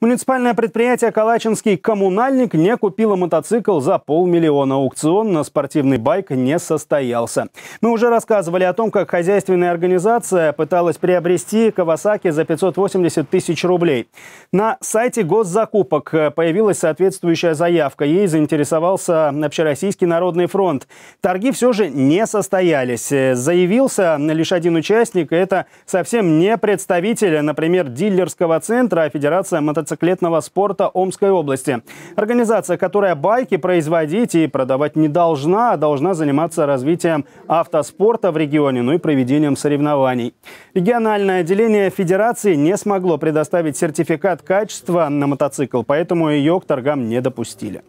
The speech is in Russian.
Муниципальное предприятие «Калачинский коммунальник» не купило мотоцикл за полмиллиона. Аукцион на спортивный байк не состоялся. Мы уже рассказывали о том, как хозяйственная организация пыталась приобрести Кавасаки за 580 тысяч рублей. На сайте госзакупок появилась соответствующая заявка. Ей заинтересовался Общероссийский народный фронт. Торги все же не состоялись. Заявился лишь один участник. Это совсем не представитель, а, например, дилерского центра, а Федерация мотоциклов мотоциклетного спорта Омской области. Организация, которая байки производить и продавать не должна, а должна заниматься развитием автоспорта в регионе, ну и проведением соревнований. Региональное отделение Федерации не смогло предоставить сертификат качества на мотоцикл, поэтому ее к торгам не допустили.